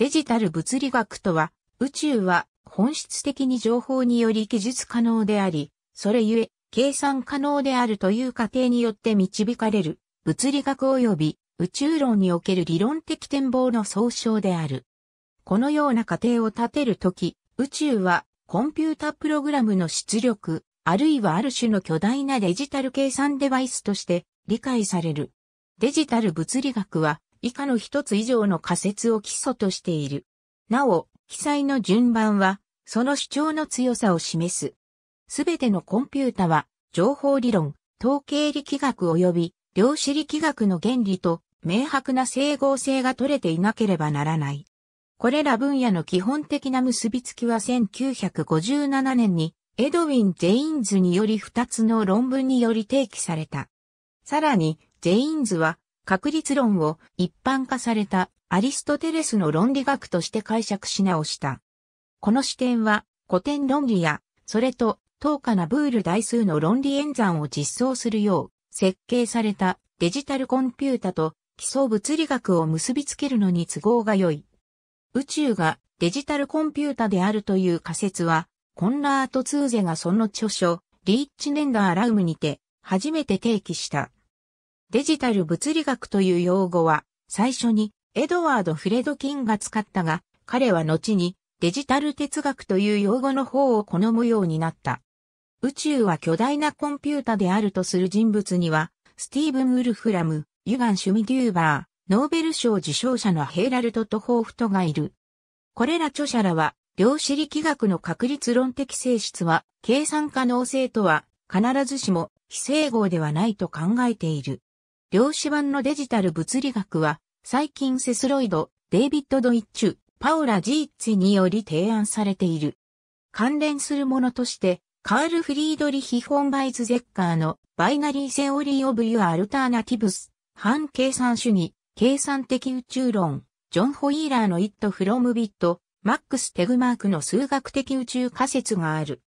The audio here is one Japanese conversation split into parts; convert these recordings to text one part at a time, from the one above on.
デジタル物理学とは、宇宙は本質的に情報により記述可能であり、それゆえ計算可能であるという過程によって導かれる物理学及び宇宙論における理論的展望の総称である。このような過程を立てるとき、宇宙はコンピュータプログラムの出力、あるいはある種の巨大なデジタル計算デバイスとして理解される。デジタル物理学は以下の一つ以上の仮説を基礎としている。なお、記載の順番は、その主張の強さを示す。すべてのコンピュータは、情報理論、統計力学及び量子力学の原理と明白な整合性が取れていなければならない。これら分野の基本的な結びつきは1957年にエドウィン・ジェインズにより2つの論文により提起された。さらに、ジェインズは確率論を一般化されたアリストテレスの論理学として解釈し直した。この視点は古典論理や、それと等価なブール代数の論理演算を実装するよう設計されたデジタルコンピュータと基礎物理学を結びつけるのに都合が良い。宇宙がデジタルコンピュータであるという仮説は、コンラート・ツーゼがその著書、リーチ・ネンダー・ラウムにて初めて提起した。デジタル物理学という用語は、最初にエドワード・フレドキンが使ったが、彼は後にデジタル哲学という用語の方を好むようになった。宇宙は巨大なコンピュータであるとする人物には、スティーブン・ウルフラム、ユガン・シュミデューバー、ノーベル賞受賞者のヘイラルト・トホーフトがいる。これら著者らは、量子力学の確率論的性質は、計算可能性とは、必ずしも非整合ではないと考えている。量子版のデジタル物理学は、最近セスロイド、デイビッド・ドイッチュ、パオラ・ジーッツにより提案されている。関連するものとして、カール・フリードリヒ・フォン・バイズ・ゼッカーのバイナリー・セオリー・オブ・ユア・アルターナティブス、反計算主義、計算的宇宙論、ジョン・ホイーラーのイット・フロム・ビット、マックス・テグマークの数学的宇宙仮説がある。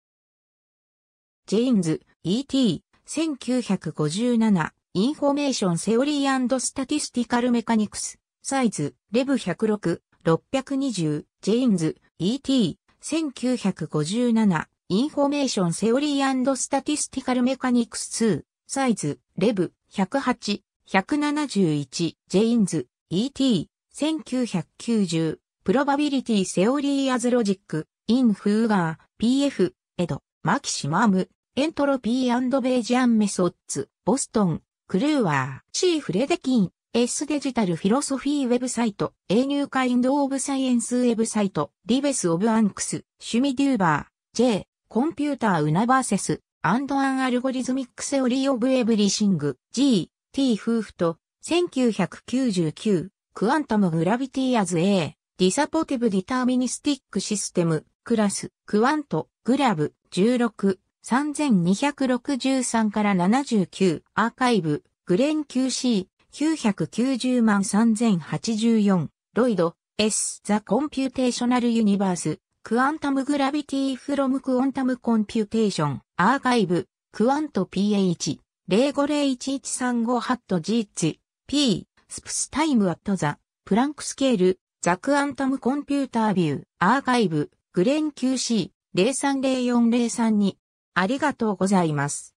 ジェインズ、E.T., 1957インフォメーションセオリースタティスティカルメカニクス、サイズ、レブ106、620、ジェインズ、ET、1957、インフォメーションセオリースタティスティカルメカニクス2、サイズ、レブ108、171、ジェインズ、ET、1990、プロバビリティセオリーアズロジック、インフーガー、PF、エド、マキシマム、エントロピーベージアンメソッツ、ボストン、クルーワー、C. フレデキン、S デジタルフィロソフィーウェブサイト、A ニューカインドオブサイエンスウェブサイト、リベスオブアンクス、シュミデューバー、J、コンピューターウナバーセス、アンドアンアルゴリズミックセオリーオブエブリシング、G、T 夫婦と、1999、クアンタムグラビティアズ A、ディサポティブディターミニスティックシステム、クラス、クワント、グラブ、16、3263から79アーカイブグレン QC990 万3084ロイド S ザコンピューテーショナルユニバースクアンタムグラビティフロムクオンタムコンピューテーションアーカイブクアント PH 0501135ハットジー P スプスタイムアットザプランクスケールザクアンタムコンピュータービューアーカイブグレン QC 0304032ありがとうございます。